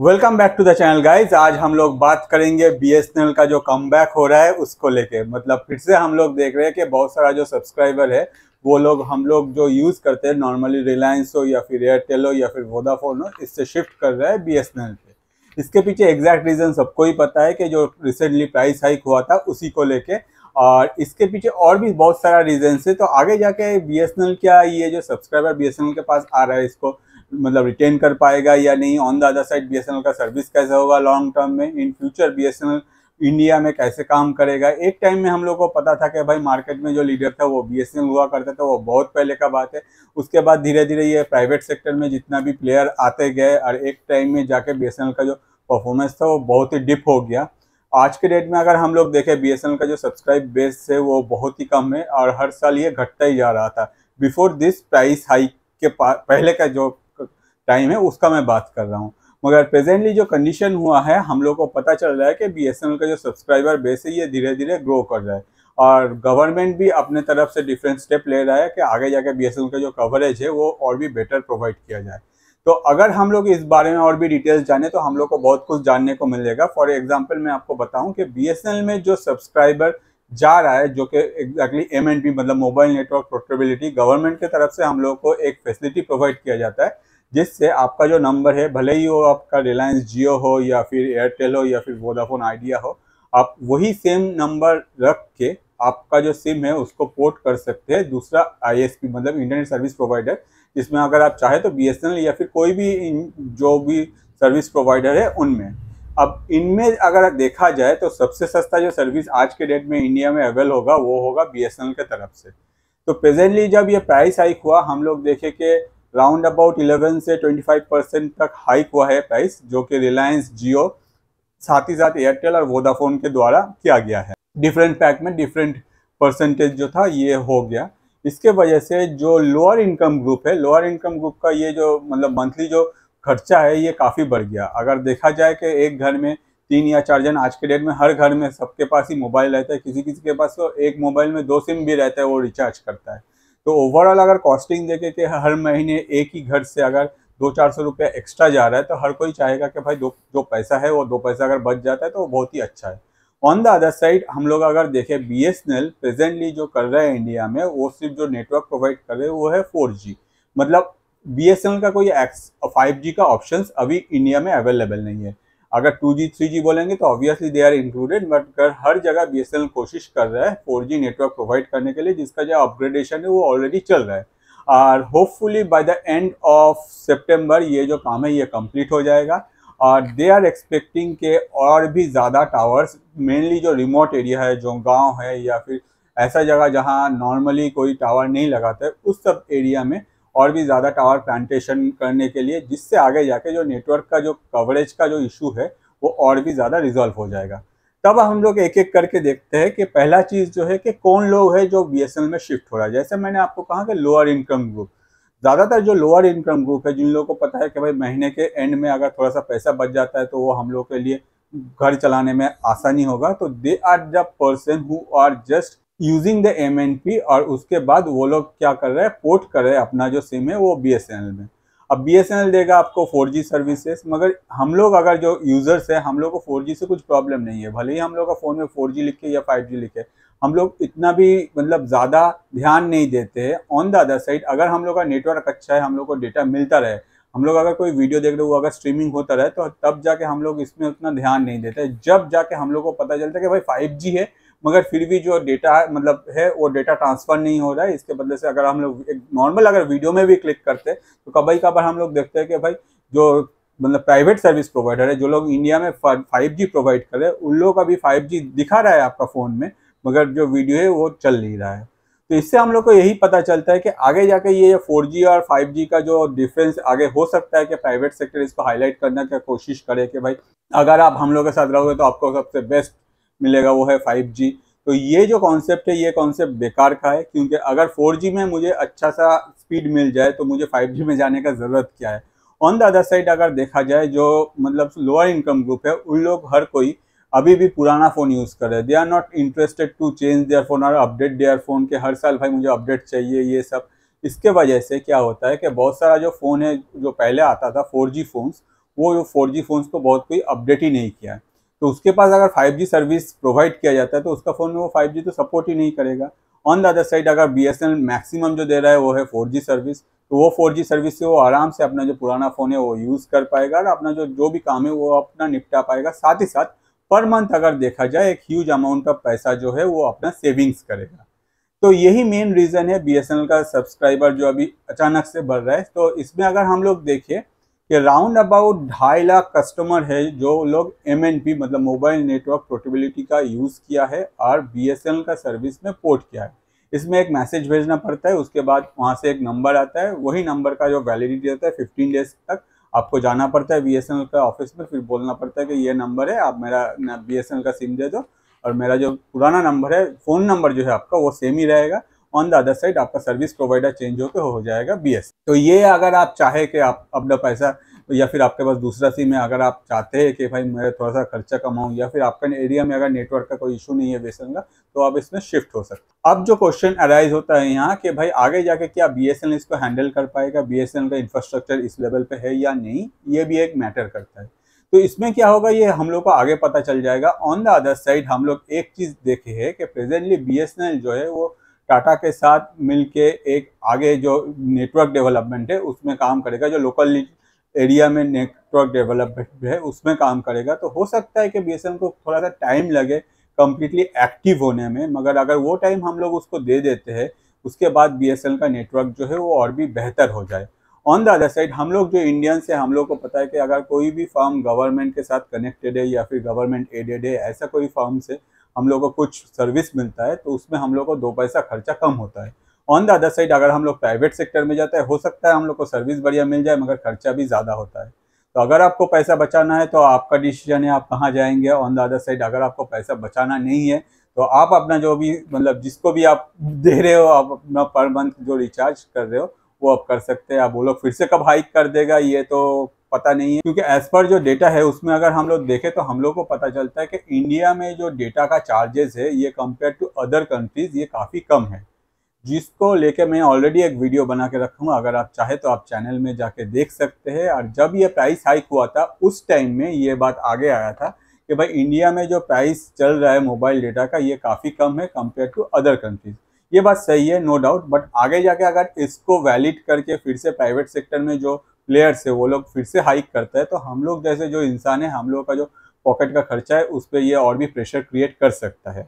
welcome back to the channel guys आज हम लोग बात करेंगे बीएसएनएल का जो कम हो रहा है उसको लेके मतलब फिर से हम लोग देख रहे हैं कि बहुत सारा जो सब्सक्राइबर है वो लोग हम लोग जो यूज़ करते हैं नॉर्मली रिलायंस हो या फिर एयरटेल हो या फिर वोडाफोन हो इससे शिफ्ट कर रहा है बीएसएनएल पे इसके पीछे एग्जैक्ट रीज़न सबको ही पता है कि जो रिसेंटली प्राइस हाइक हुआ था उसी को लेके और इसके पीछे और भी बहुत सारा रीज़न है तो आगे जाके बी क्या ये जो सब्सक्राइबर बी के पास आ रहा है इसको मतलब रिटेन कर पाएगा या नहीं on the other side B का सर्विस कैसे होगा लॉन्ग टर्म में इन फ्यूचर बी इंडिया में कैसे काम करेगा एक टाइम में हम लोग को पता था कि भाई मार्केट में जो लीडर था वो बी हुआ करता था वो बहुत पहले का बात है उसके बाद धीरे धीरे ये प्राइवेट सेक्टर में जितना भी प्लेयर आते गए और एक टाइम में जाके बी का जो परफॉर्मेंस था वो बहुत ही डिप हो गया आज के डेट में अगर हम लोग देखें बी का जो सब्सक्राइब बेस है वो बहुत ही कम है और हर साल ये घटता ही जा रहा था बिफोर दिस प्राइस हाइक के पहले का जो टाइम है उसका मैं बात कर रहा हूँ मगर प्रेजेंटली जो कंडीशन हुआ है हम लोग को पता चल रहा है कि बी का जो सब्सक्राइबर बेस है ये धीरे धीरे ग्रो कर रहा है और गवर्नमेंट भी अपने तरफ से डिफरेंट स्टेप ले रहा है कि आगे जाके बी का जो कवरेज है वो और भी बेटर प्रोवाइड किया जाए तो अगर हम लोग इस बारे में और भी डिटेल्स जाने तो हम लोग को बहुत कुछ जानने को मिलेगा फॉर एग्जाम्पल मैं आपको बताऊँ कि बी में जो सब्सक्राइबर जा रहा है जो कि एग्जैक्टली एम मतलब मोबाइल नेटवर्क पोर्टेबिलिटी गवर्नमेंट की तरफ से हम लोग को एक फैसिलिटी प्रोवाइड किया जाता है जिससे आपका जो नंबर है भले ही वो आपका रिलायंस जियो हो या फिर एयरटेल हो या फिर वोडाफोन आइडिया हो आप वही सेम नंबर रख के आपका जो सिम है उसको पोर्ट कर सकते हैं दूसरा आईएसपी मतलब इंटरनेट सर्विस प्रोवाइडर जिसमें अगर आप चाहे तो बीएसएनएल या फिर कोई भी जो भी सर्विस प्रोवाइडर है उनमें अब इनमें अगर देखा जाए तो सबसे सस्ता जो सर्विस आज के डेट में इंडिया में अवेल होगा वो होगा बी एस के तरफ से तो प्रेजेंटली जब ये प्राइस हाइक हुआ हम लोग देखे कि राउंड अबाउट 11 से 25 परसेंट तक हाइक हुआ है प्राइस जो कि रिलायंस जियो साथ ही साथ एयरटेल और वोडाफोन के द्वारा किया गया है डिफरेंट पैक में डिफरेंट परसेंटेज जो था ये हो गया इसके वजह से जो लोअर इनकम ग्रुप है लोअर इनकम ग्रुप का ये जो मतलब मंथली जो खर्चा है ये काफ़ी बढ़ गया अगर देखा जाए कि एक घर में तीन या चार जन आज के डेट में हर घर में सबके पास ही मोबाइल रहता है किसी किसी के पास तो एक मोबाइल में दो सिम भी रहता है वो रिचार्ज करता है तो ओवरऑल अगर कॉस्टिंग देखे कि हर महीने एक ही घर से अगर दो चार सौ रुपया एक्स्ट्रा जा रहा है तो हर कोई चाहेगा कि भाई दो जो पैसा है वो दो पैसा अगर बच जाता है तो वो बहुत ही अच्छा है ऑन द अदर साइड हम लोग अगर देखें B S N L presently जो कर रहे हैं इंडिया में वो सिर्फ जो नेटवर्क प्रोवाइड कर रहे हैं वो है फोर जी मतलब बी एस एन एल का कोई एक्स फाइव जी का ऑप्शन अभी इंडिया में अवेलेबल नहीं है अगर टू जी थ्री जी बोलेंगे तो obviously they are included but हर जगह बी एस एन एल कोशिश कर रहा है फोर जी नेटवर्क प्रोवाइड करने के लिए जिसका जो अपग्रेडेशन है वो ऑलरेडी चल रहा है और hopefully by the end of September ये जो काम है ये कम्प्लीट हो जाएगा और दे आर एक्सपेक्टिंग के और भी ज़्यादा टावर्स मेनली जो रिमोट एरिया है जो गाँव है या फिर ऐसा जगह जहाँ नॉर्मली कोई टावर नहीं लगाता है उस सब एरिया में और भी ज़्यादा टावर प्लांटेशन करने के लिए जिससे आगे जाके जो नेटवर्क का जो कवरेज का जो इशू है वो और भी ज़्यादा रिजॉल्व हो जाएगा तब हम लोग एक एक करके देखते हैं कि पहला चीज़ जो है कि कौन लोग है जो बी में शिफ्ट हो रहा है जैसे मैंने आपको कहा कि लोअर इनकम ग्रुप ज़्यादातर जो लोअर इनकम ग्रुप है जिन लोगों को पता है कि भाई महीने के एंड में अगर थोड़ा सा पैसा बच जाता है तो वो हम लोग के लिए घर चलाने में आसानी होगा तो they are the person who are just using the M N P और उसके बाद वो लोग क्या कर रहे हैं पोर्ट कर रहे हैं अपना जो सिम है वो बी एस एन एल में अब बी एस एन एल देगा आपको फोर जी सर्विसेज मगर हम लोग अगर जो यूज़र्स है हम लोग को फोर जी से कुछ प्रॉब्लम नहीं है भले ही हम लोग का फ़ोन में फोर जी लिखे या फाइव जी लिखे हम लोग इतना भी मतलब ज़्यादा ध्यान नहीं देते हैं ऑन द अदर साइड अगर हम लोग का नेटवर्क अच्छा है हम लोग को डेटा मिलता रहे हम लोग अगर कोई वीडियो देख रहे हो अगर स्ट्रीमिंग होता रहे तो तब जाके हम लोग इसमें उतना ध्यान नहीं देते जब जाके हम लोग को पता चलता है कि भाई फाइव जी है मगर फिर भी जो डेटा मतलब है वो डेटा ट्रांसफ़र नहीं हो रहा है इसके बदले से अगर हम लोग एक नॉर्मल अगर वीडियो में भी क्लिक करते तो कभी कभार हम लोग देखते हैं कि भाई जो मतलब प्राइवेट सर्विस प्रोवाइडर है जो लोग इंडिया में फाइव जी प्रोवाइड करे उन लोग का भी फाइव जी दिखा रहा है आपका फ़ोन में मगर जो वीडियो है वो चल नहीं रहा है तो इससे हम लोग को यही पता चलता है कि आगे जाके ये फोर जी और फाइव जी का जो डिफरेंस आगे हो सकता है कि प्राइवेट सेक्टर इसको हाईलाइट करने की कोशिश करे कि भाई अगर आप हम लोग के साथ रहोगे तो आपको सबसे बेस्ट मिलेगा वो है फाइव जी तो ये जो कॉन्सेप्ट है ये कॉन्सेप्ट बेकार का है क्योंकि अगर फोर में मुझे अच्छा सा स्पीड मिल जाए तो मुझे फाइव में जाने का ज़रूरत क्या है ऑन द अदर साइड अगर देखा जाए जो मतलब लोअर इनकम ग्रुप है उन लोग हर कोई अभी भी पुराना फ़ोन यूज़ कर रहे हैं they are not interested to change their phone और अपडेट देयर फ़ोन के हर साल भाई मुझे अपडेट चाहिए ये सब इसके वजह से क्या होता है कि बहुत सारा जो फ़ोन है जो पहले आता था फोर जी फ़ोन्स वो जो फोर जी फ़ोन्स को बहुत कोई अपडेट ही नहीं किया है तो उसके पास अगर 5G सर्विस प्रोवाइड किया जाता है तो उसका फ़ोन में वो 5G तो सपोर्ट ही नहीं करेगा ऑन द अदर साइड अगर बी मैक्सिमम जो दे रहा है वो है 4G सर्विस तो वो 4G सर्विस से वो आराम से अपना जो पुराना फ़ोन है वो यूज़ कर पाएगा और अपना जो जो भी काम है वो अपना निपटा पाएगा साथ ही साथ पर मंथ अगर देखा जाए एक ह्यूज अमाउंट का पैसा जो है वो अपना सेविंग्स करेगा तो यही मेन रीज़न है बी का सब्सक्राइबर जो अभी अचानक से बढ़ रहा है तो इसमें अगर हम लोग देखें कि राउंड अबाउट ढाई लाख कस्टमर है जो लोग एम मतलब मोबाइल नेटवर्क पोर्टेबिलिटी का यूज़ किया है और बी का सर्विस में पोर्ट किया है इसमें एक मैसेज भेजना पड़ता है उसके बाद वहाँ से एक नंबर आता है वही नंबर का जो वैलिडिटी रहता है फिफ्टीन डेज तक आपको जाना पड़ता है बी का ऑफिस में फिर बोलना पड़ता है कि ये नंबर है आप मेरा बी का सिम दे दो और मेरा जो पुराना नंबर है फ़ोन नंबर जो है आपका वो सेम ही रहेगा ऑन द अदर साइड आपका सर्विस प्रोवाइडर चेंज होकर हो जाएगा बी तो ये अगर आप चाहे कि आप अपना पैसा या फिर आपके पास दूसरा सिम है अगर आप चाहते हैं कि भाई मैं थोड़ा सा खर्चा कमाऊँ या फिर आपका एरिया में अगर नेटवर्क का कोई इशू नहीं है बेसन का तो आप इसमें शिफ्ट हो सकते अब जो क्वेश्चन अराइज होता है यहाँ कि भाई आगे जाके क्या बी इसको हैंडल कर पाएगा बी का इंफ्रास्ट्रक्चर इस लेवल पर है या नहीं ये भी एक मैटर करता है तो इसमें क्या होगा ये हम लोग को आगे पता चल जाएगा ऑन द अदर साइड हम लोग एक चीज़ देखे है कि प्रेजेंटली बी जो है वो टाटा के साथ मिलके एक आगे जो नेटवर्क डेवलपमेंट है उसमें काम करेगा जो लोकल एरिया में नेटवर्क डेवलपमेंट है उसमें काम करेगा तो हो सकता है कि बी को थोड़ा सा टाइम लगे कम्प्लीटली एक्टिव होने में मगर अगर वो टाइम हम लोग उसको दे देते हैं उसके बाद बी का नेटवर्क जो है वो और भी बेहतर हो जाए ऑन द अदर साइड हम लोग जो इंडियन से हम लोग को पता है कि अगर कोई भी फॉर्म गवर्नमेंट के साथ कनेक्टेड है या फिर गवर्नमेंट एडेड है ऐसा कोई फॉर्म है हम लोग को कुछ सर्विस मिलता है तो उसमें हम लोग को दो पैसा खर्चा कम होता है ऑन द अदर साइड अगर हम लोग प्राइवेट सेक्टर में जाते हैं हो सकता है हम लोग को सर्विस बढ़िया मिल जाए मगर खर्चा भी ज़्यादा होता है तो अगर आपको पैसा बचाना है तो आपका डिसीजन है आप कहाँ जाएंगे ऑन द अदर साइड अगर आपको पैसा बचाना नहीं है तो आप अपना जो भी मतलब जिसको भी आप दे रहे हो आप अपना पर मंथ जो रिचार्ज कर रहे हो वो आप कर सकते हैं आप वो लोग फिर से कब हाइक कर देगा ये तो पता नहीं है क्योंकि एज पर जो डेटा है उसमें अगर हम लोग देखें तो हम लोग को पता चलता है कि इंडिया में जो डेटा का चार्जेस है ये कंपेयर टू अदर कंट्रीज ये काफ़ी कम है जिसको लेके मैं ऑलरेडी एक वीडियो बना के रखूँगा अगर आप चाहे तो आप चैनल में जाके देख सकते हैं और जब ये प्राइस हाइक हुआ था उस टाइम में ये बात आगे आया था कि भाई इंडिया में जो प्राइस चल रहा है मोबाइल डेटा का ये काफ़ी कम है कंपेयर टू अदर कंट्रीज ये बात सही है नो डाउट बट आगे जाके अगर इसको वैलिड करके फिर से प्राइवेट सेक्टर में जो प्लेयर्स है वो लोग फिर से हाइक करता है तो हम लोग जैसे जो इंसान है हम लोगों का जो पॉकेट का खर्चा है उस पर ये और भी प्रेशर क्रिएट कर सकता है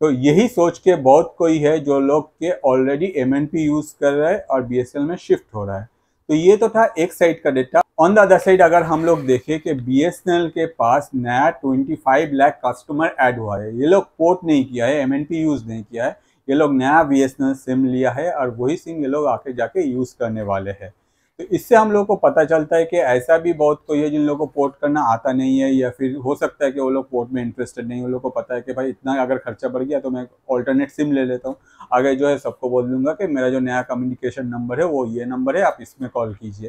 तो यही सोच के बहुत कोई है जो लोग के ऑलरेडी एम यूज़ कर रहा है और बी में शिफ्ट हो रहा है तो ये तो था एक साइड का data on the other side अगर हम लोग देखें कि बी के पास नया 25 लैख कस्टमर ऐड हुआ है ये लोग पोर्ट नहीं किया है एम यूज़ नहीं किया है ये लोग नया बी सिम लिया है और वही सिम ये लोग आके जाके यूज़ करने वाले हैं तो इससे हम लोगों को पता चलता है कि ऐसा भी बहुत कोई है जिन लोगों को पोर्ट करना आता नहीं है या फिर हो सकता है कि वो लोग पोर्ट में इंटरेस्टेड नहीं है उन लोग को पता है कि भाई इतना अगर खर्चा बढ़ गया तो मैं ऑल्टरनेट सिम ले लेता हूँ आगे जो है सबको बोल दूंगा कि मेरा जो नया कम्युनिकेशन नंबर है वो ये नंबर है आप इसमें कॉल कीजिए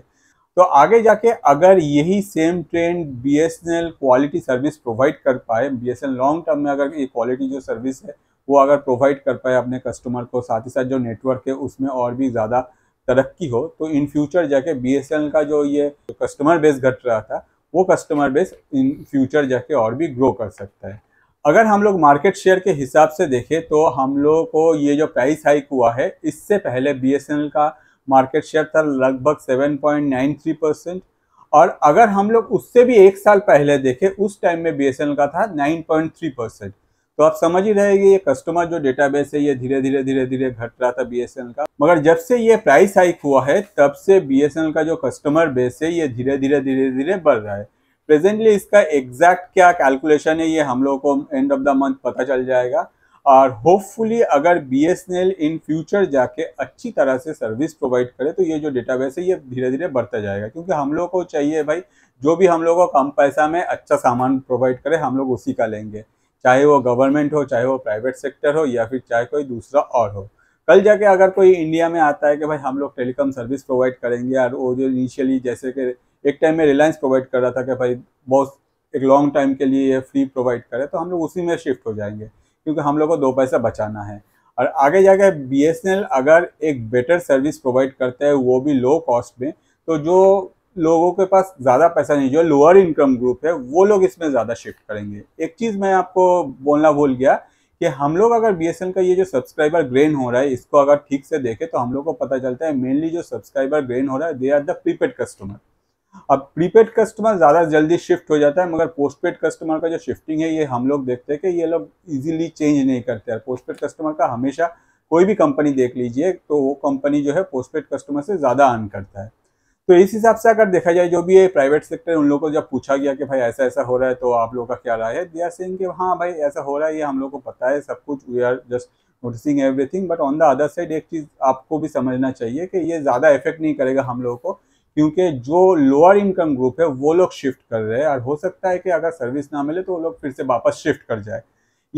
तो आगे जाके अगर यही same trend B quality service provide कर पाए बी लॉन्ग टर्म में अगर ये क्वालिटी जो सर्विस है वो अगर प्रोवाइड कर पाए अपने कस्टमर को साथ ही साथ जो नेटवर्क है उसमें और भी ज़्यादा तरक्की हो तो इन फ्यूचर जाके बी का जो ये कस्टमर बेस घट रहा था वो कस्टमर बेस इन फ्यूचर जाके और भी ग्रो कर सकता है अगर हम लोग मार्केट शेयर के हिसाब से देखें तो हम लोगों को ये जो प्राइस हाइक हुआ है इससे पहले बी का मार्केट शेयर था लगभग 7.93 परसेंट और अगर हम लोग उससे भी एक साल पहले देखें उस टाइम में बी का था 9.3 परसेंट तो आप समझ ही रहेगी ये कस्टमर जो डेटाबेस है ये धीरे धीरे धीरे धीरे घट रहा था बीएसएनएल का मगर जब से ये प्राइस हाइक हुआ है तब से बीएसएनएल का जो कस्टमर बेस है ये धीरे धीरे धीरे धीरे बढ़ रहा है प्रेजेंटली इसका एग्जैक्ट क्या कैलकुलेशन है ये हम लोगों को एंड ऑफ द मंथ पता चल जाएगा और होपफुली अगर बी इन फ्यूचर जाके अच्छी तरह से सर्विस प्रोवाइड करे तो ये जो डेटाबेस है ये धीरे धीरे बढ़ता जाएगा क्योंकि हम लोग को चाहिए भाई जो भी हम लोग को कम पैसा में अच्छा सामान प्रोवाइड करे हम लोग उसी का लेंगे चाहे वो गवर्नमेंट हो चाहे वो प्राइवेट सेक्टर हो या फिर चाहे कोई दूसरा और हो कल जाके अगर कोई इंडिया में आता है कि भाई हम लोग टेलीकॉम सर्विस प्रोवाइड करेंगे और वो जो इनिशियली जैसे कि एक टाइम में रिलायंस प्रोवाइड कर रहा था कि भाई बहुत एक लॉन्ग टाइम के लिए ये फ्री प्रोवाइड करे तो हम लोग उसी में शिफ्ट हो जाएंगे क्योंकि हम लोग को दो पैसा बचाना है और आगे जाके बी अगर एक बेटर सर्विस प्रोवाइड करता है वो भी लो कॉस्ट में तो जो लोगों के पास ज़्यादा पैसा नहीं जो लोअर इनकम ग्रुप है वो लोग इसमें ज़्यादा शिफ्ट करेंगे एक चीज़ मैं आपको बोलना भूल गया कि हम लोग अगर बी का ये जो सब्सक्राइबर ग्रेन हो रहा है इसको अगर ठीक से देखें तो हम लोग को पता चलता है मेनली जो सब्सक्राइबर ग्रेन हो रहा है they are the prepaid customer अब प्रीपेड कस्टमर ज़्यादा जल्दी शिफ्ट हो जाता है मगर पोस्टपेड कस्टमर का जो शिफ्टिंग है ये हम लोग देखते हैं कि ये लोग इजीली चेंज नहीं करते हैं पोस्टपेड कस्टमर का हमेशा कोई भी कंपनी देख लीजिए तो वो कंपनी जो है पोस्टपेड कस्टमर से ज़्यादा अर्न करता है तो इस हिसाब से अगर देखा जाए जो भी है प्राइवेट सेक्टर उन लोगों को जब पूछा गया कि भाई ऐसा ऐसा हो रहा है तो आप लोगों का क्या राय है दिया सिंह के कि हाँ भाई ऐसा हो रहा है ये हम लोग को पता है सब कुछ we are just noticing everything but on the other side एक चीज़ आपको भी समझना चाहिए कि ये ज़्यादा इफेक्ट नहीं करेगा हम लोगों को क्योंकि जो लोअर इनकम ग्रुप है वो लोग शिफ्ट कर रहे हैं और हो सकता है कि अगर सर्विस ना मिले तो वो लोग फिर से वापस शिफ्ट कर जाए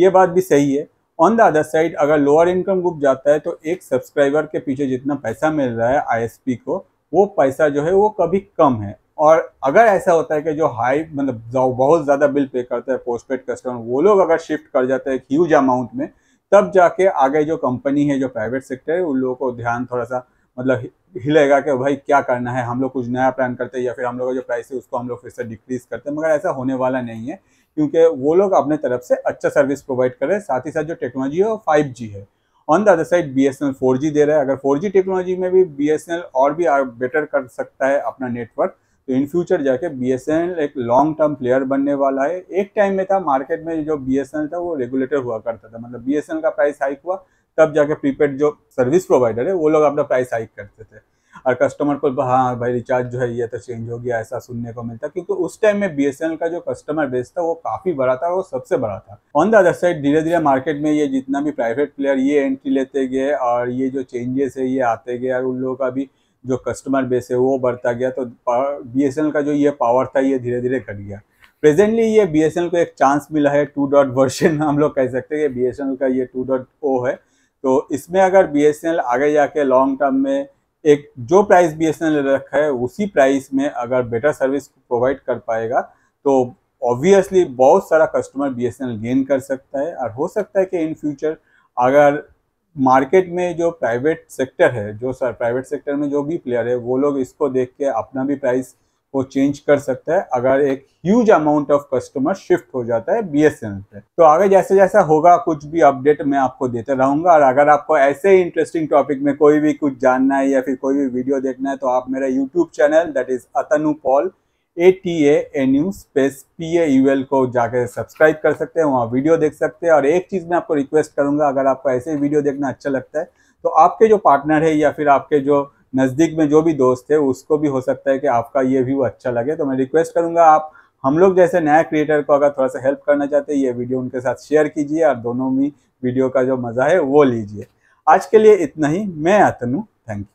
ये बात भी सही है ऑन द अदर साइड अगर लोअर इनकम ग्रुप जाता है तो एक सब्सक्राइबर के पीछे जितना पैसा मिल रहा है आईएसपी को वो पैसा जो है वो कभी कम है और अगर ऐसा होता है कि जो हाई मतलब बहुत ज़्यादा बिल पे करते हैं पोस्टपेड कस्टमर वो लोग अगर शिफ्ट कर जाते हैं ह्यूज अमाउंट में तब जाके आगे जो कंपनी है जो प्राइवेट सेक्टर है उन लोगों को ध्यान थोड़ा सा मतलब हिलेगा कि भाई क्या करना है हम लोग कुछ नया प्लान करते हैं या फिर हम लोग का जो प्राइस है उसको हम लोग फिर से डिक्रीज़ करते हैं मगर ऐसा होने वाला नहीं है क्योंकि वो लोग अपने तरफ से अच्छा सर्विस प्रोवाइड करें साथ ही साथ जो टेक्नोलॉजी है वो फाइव है on the other side B S N four G दे रहा है अगर फोर जी टेक्नोलॉजी में भी बी एस एन एल और भी बेटर कर सकता है अपना नेटवर्क तो इन फ्यूचर जाके बी एस एन एल एक लॉन्ग टर्म प्लेयर बनने वाला है एक टाइम में था मार्केट में जो बी एस एन एल था वो रेगुलेटर हुआ करता था मतलब बी एस एन एल का प्राइस हाइक हुआ तब जाके प्रीपेड जो सर्विस प्रोवाइडर है वो लोग अपना प्राइस हाइक करते थे और कस्टमर को हाँ भाई रिचार्ज जो है ये तो चेंज हो गया ऐसा सुनने को मिलता क्योंकि उस टाइम में बी का जो कस्टमर बेस था वो काफ़ी बड़ा था और वो सबसे बड़ा था ऑन द अदर साइड धीरे धीरे मार्केट में ये जितना भी प्राइवेट प्लेयर ये एंट्री लेते गए और ये जो चेंजेस है ये आते गए और उन लोगों का भी जो कस्टमर बेस है वो बढ़ता गया तो बी का जो ये पावर था ये धीरे धीरे घट गया प्रेजेंटली ये बी को एक चांस मिला है टू डॉट वर्जन हम लोग कह सकते हैं कि बी का ये टू डॉट ओ है तो इसमें अगर बी आगे जाके लॉन्ग टर्म में एक जो प्राइस बी एस एल रखा है उसी प्राइस में अगर बेटर सर्विस प्रोवाइड कर पाएगा तो ऑब्वियसली बहुत सारा कस्टमर बी एस गेन कर सकता है और हो सकता है कि इन फ्यूचर अगर मार्केट में जो प्राइवेट सेक्टर है जो सर प्राइवेट सेक्टर में जो भी प्लेयर है वो लोग इसको देख के अपना भी प्राइस को चेंज कर सकता है अगर एक huge amount of customer shift हो जाता है बी एस एन पे तो आगे जैसे जैसा होगा कुछ भी अपडेट मैं आपको देते रहूंगा और अगर आपको ऐसे ही इंटरेस्टिंग टॉपिक में कोई भी कुछ जानना है या फिर कोई भी वीडियो देखना है तो आप मेरा YouTube channel that is Atanu Paul A T A N U space P A U L को जाकर सब्सक्राइब कर सकते हैं वहाँ वीडियो देख सकते हैं और एक चीज़ मैं आपको रिक्वेस्ट करूंगा अगर आपको ऐसे वीडियो देखना अच्छा लगता है तो आपके जो पार्टनर है या फिर आपके जो नज़दीक में जो भी दोस्त है उसको भी हो सकता है कि आपका ये व्यू अच्छा लगे तो मैं रिक्वेस्ट करूँगा आप हम लोग जैसे नया क्रिएटर को अगर थोड़ा सा हेल्प करना चाहते हैं ये वीडियो उनके साथ शेयर कीजिए और दोनों में वीडियो का जो मज़ा है वो लीजिए आज के लिए इतना ही मैं हूँ थैंक यू